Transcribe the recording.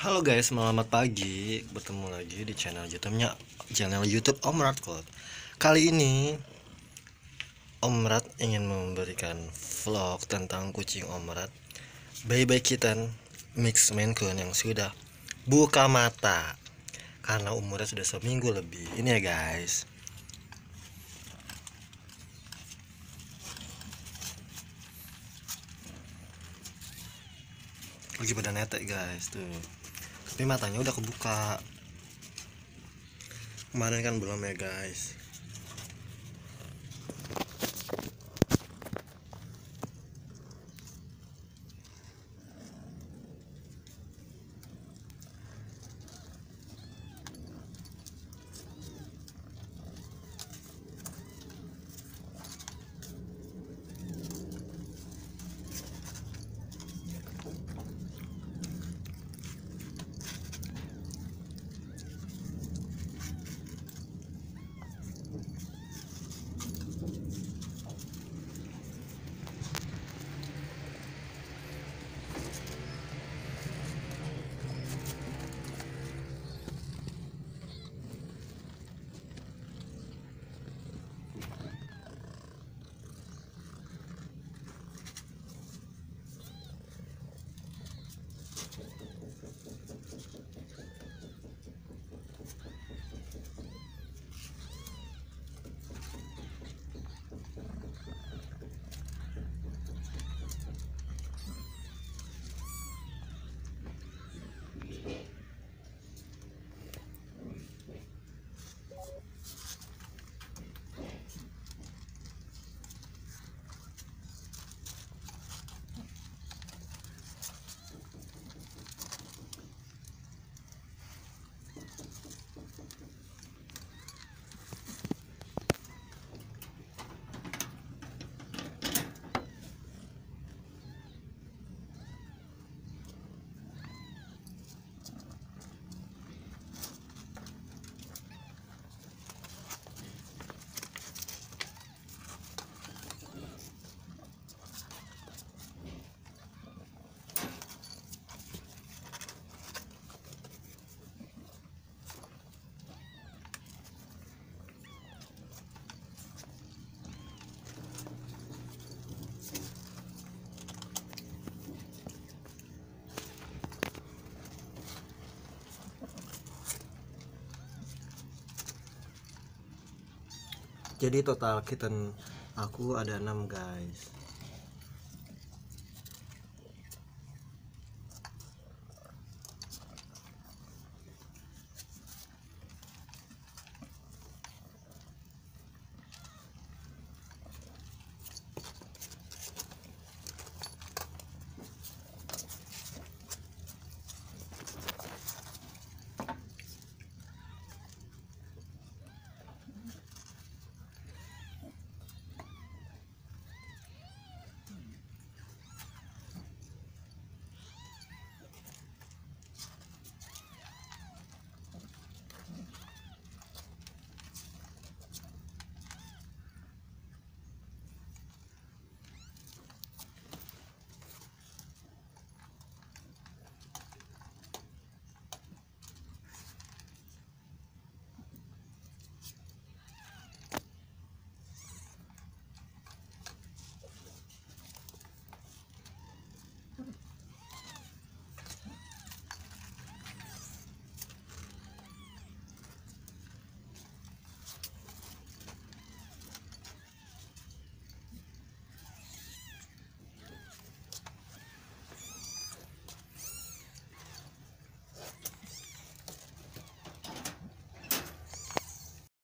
Halo guys, selamat pagi. Bertemu lagi di channel YouTube-nya channel YouTube Om Rad Kali ini Om Rad ingin memberikan vlog tentang kucing Om Rad bye Kitten Mix Maine Coon yang sudah buka mata karena umurnya sudah seminggu lebih. Ini ya guys. lagi pada netek guys tuh tapi matanya udah kebuka kemarin kan belum ya guys jadi total kitten aku ada enam guys